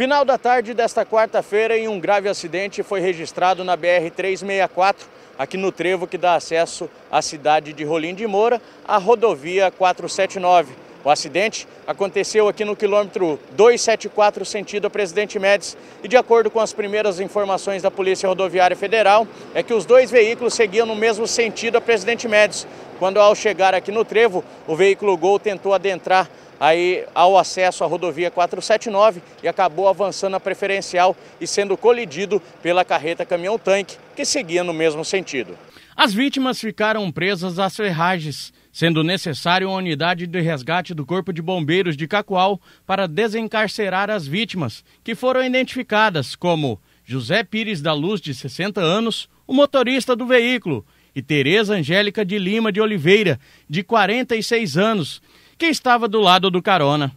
Final da tarde desta quarta-feira, em um grave acidente foi registrado na BR-364, aqui no trevo que dá acesso à cidade de Rolim de Moura, à rodovia 479. O acidente aconteceu aqui no quilômetro 274 sentido a Presidente Médici e de acordo com as primeiras informações da Polícia Rodoviária Federal é que os dois veículos seguiam no mesmo sentido a Presidente Médici, quando ao chegar aqui no trevo, o veículo Gol tentou adentrar aí ao acesso à rodovia 479 e acabou avançando a preferencial e sendo colidido pela carreta caminhão-tanque, que seguia no mesmo sentido. As vítimas ficaram presas às ferragens sendo necessário uma unidade de resgate do Corpo de Bombeiros de Cacoal para desencarcerar as vítimas, que foram identificadas como José Pires da Luz, de 60 anos, o motorista do veículo, e Tereza Angélica de Lima de Oliveira, de 46 anos, que estava do lado do carona.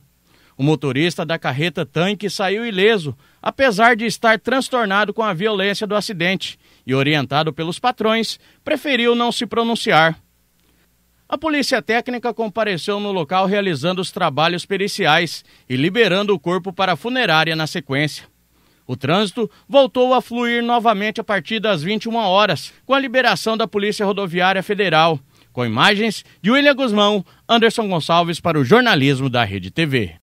O motorista da carreta tanque saiu ileso, apesar de estar transtornado com a violência do acidente, e orientado pelos patrões, preferiu não se pronunciar. A polícia técnica compareceu no local realizando os trabalhos periciais e liberando o corpo para a funerária na sequência. O trânsito voltou a fluir novamente a partir das 21 horas, com a liberação da Polícia Rodoviária Federal. Com imagens de William Guzmão, Anderson Gonçalves para o jornalismo da Rede TV.